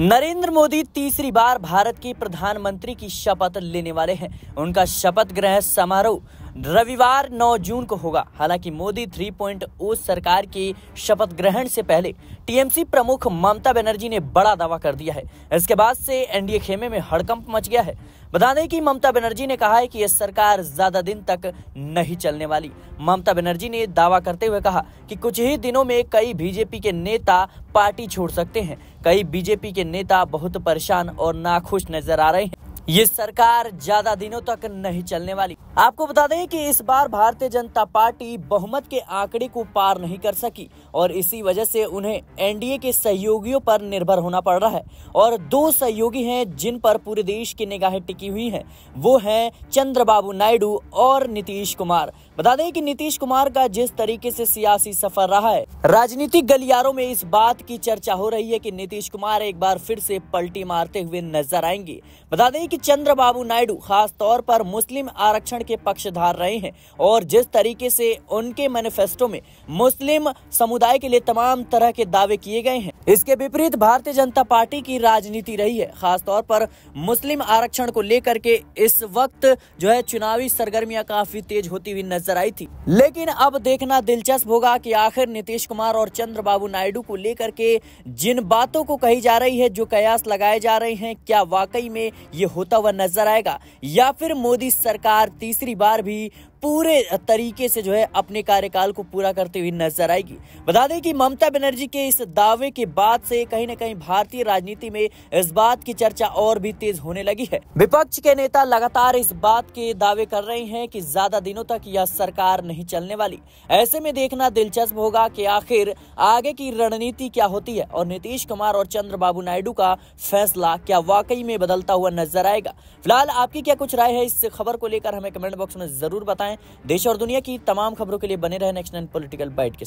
नरेंद्र मोदी तीसरी बार भारत के प्रधानमंत्री की शपथ लेने वाले हैं उनका शपथ ग्रहण समारोह रविवार 9 जून को होगा हालांकि मोदी 3.0 सरकार के शपथ ग्रहण से पहले टीएमसी प्रमुख ममता बनर्जी ने बड़ा दावा कर दिया है इसके बाद से एनडीए खेमे में हड़कंप मच गया है बता दें कि ममता बनर्जी ने कहा है कि यह सरकार ज्यादा दिन तक नहीं चलने वाली ममता बनर्जी ने दावा करते हुए कहा कि कुछ ही दिनों में कई बीजेपी के नेता पार्टी छोड़ सकते हैं कई बीजेपी के नेता बहुत परेशान और नाखुश नजर आ रहे हैं ये सरकार ज्यादा दिनों तक नहीं चलने वाली आपको बता दें कि इस बार भारतीय जनता पार्टी बहुमत के आंकड़े को पार नहीं कर सकी और इसी वजह से उन्हें एनडीए के सहयोगियों पर निर्भर होना पड़ रहा है और दो सहयोगी हैं जिन पर पूरे देश की निगाहें टिकी हुई हैं वो हैं चंद्रबाबू नायडू और नीतीश कुमार बता दें कि नीतीश कुमार का जिस तरीके से सियासी सफर रहा है राजनीतिक गलियारों में इस बात की चर्चा हो रही है कि नीतीश कुमार एक बार फिर से पलटी मारते हुए नजर आएंगे बता दें कि चंद्रबाबू नायडू खासतौर पर मुस्लिम आरक्षण के पक्षधार रहे हैं और जिस तरीके से उनके मैनिफेस्टो में मुस्लिम समुदाय के लिए तमाम तरह के दावे किए गए हैं इसके विपरीत भारतीय जनता पार्टी की राजनीति रही है खासतौर पर मुस्लिम आरक्षण को लेकर के इस वक्त जो है चुनावी सरगर्मियां काफी तेज होती हुई नजर आई थी लेकिन अब देखना दिलचस्प होगा कि आखिर नीतीश कुमार और चंद्रबाबू नायडू को लेकर के जिन बातों को कही जा रही है जो कयास लगाए जा रहे हैं क्या वाकई में ये होता हुआ नजर आएगा या फिर मोदी सरकार तीस तीसरी बार भी पूरे तरीके से जो है अपने कार्यकाल को पूरा करते हुए नजर आएगी बता दें कि ममता बनर्जी के इस दावे के बाद से कहीं ना कहीं भारतीय राजनीति में इस बात की चर्चा और भी तेज होने लगी है विपक्ष के नेता लगातार इस बात के दावे कर रहे हैं कि ज्यादा दिनों तक यह सरकार नहीं चलने वाली ऐसे में देखना दिलचस्प होगा की आखिर आगे की रणनीति क्या होती है और नीतीश कुमार और चंद्र बाबू नायडू का फैसला क्या वाकई में बदलता हुआ नजर आएगा फिलहाल आपकी क्या कुछ राय है इस खबर को लेकर हमें कमेंट बॉक्स में जरूर बताएं देश और दुनिया की तमाम खबरों के लिए बने रहे नेक्स्ट नाइन पॉलिटिकल बाइट के